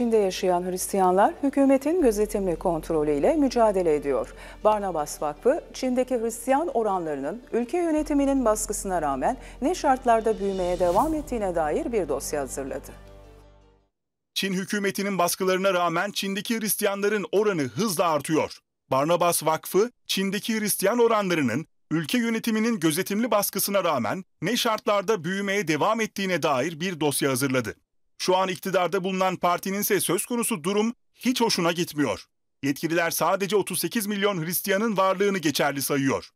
içinde yaşayan Hristiyanlar hükümetin gözetimli kontrolüyle mücadele ediyor. Barnabas Vakfı, Çin'deki Hristiyan oranlarının ülke yönetiminin baskısına rağmen ne şartlarda büyümeye devam ettiğine dair bir dosya hazırladı. Çin hükümetinin baskılarına rağmen Çin'deki Hristiyanların oranı hızla artıyor. Barnabas Vakfı, Çin'deki Hristiyan oranlarının ülke yönetiminin gözetimli baskısına rağmen ne şartlarda büyümeye devam ettiğine dair bir dosya hazırladı. Şu an iktidarda bulunan partinin ise söz konusu durum hiç hoşuna gitmiyor. Yetkililer sadece 38 milyon Hristiyanın varlığını geçerli sayıyor.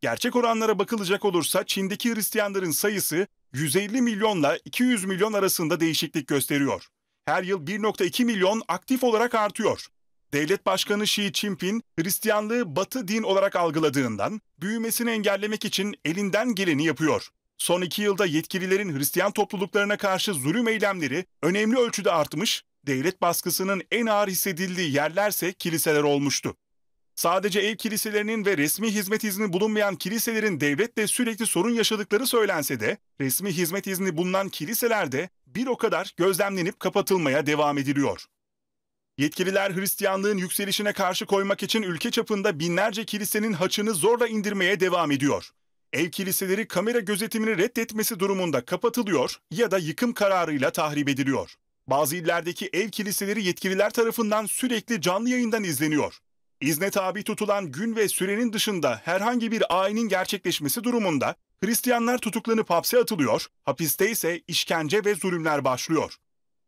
Gerçek oranlara bakılacak olursa Çin'deki Hristiyanların sayısı 150 milyonla 200 milyon arasında değişiklik gösteriyor. Her yıl 1.2 milyon aktif olarak artıyor. Devlet Başkanı Xi Jinping, Hristiyanlığı batı din olarak algıladığından büyümesini engellemek için elinden geleni yapıyor. Son iki yılda yetkililerin Hristiyan topluluklarına karşı zulüm eylemleri önemli ölçüde artmış, devlet baskısının en ağır hissedildiği yerlerse kiliseler olmuştu. Sadece ev kiliselerinin ve resmi hizmet izni bulunmayan kiliselerin devletle sürekli sorun yaşadıkları söylense de, resmi hizmet izni bulunan kiliselerde bir o kadar gözlemlenip kapatılmaya devam ediliyor. Yetkililer Hristiyanlığın yükselişine karşı koymak için ülke çapında binlerce kilisenin haçını zorla indirmeye devam ediyor ev kiliseleri kamera gözetimini reddetmesi durumunda kapatılıyor ya da yıkım kararıyla tahrip ediliyor. Bazı illerdeki ev kiliseleri yetkililer tarafından sürekli canlı yayından izleniyor. İzne tabi tutulan gün ve sürenin dışında herhangi bir ayinin gerçekleşmesi durumunda Hristiyanlar tutuklanıp hapse atılıyor, hapiste ise işkence ve zulümler başlıyor.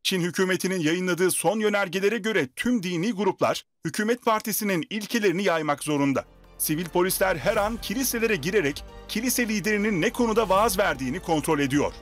Çin hükümetinin yayınladığı son yönergelere göre tüm dini gruplar hükümet partisinin ilkelerini yaymak zorunda sivil polisler her an kiliselere girerek kilise liderinin ne konuda vaaz verdiğini kontrol ediyor.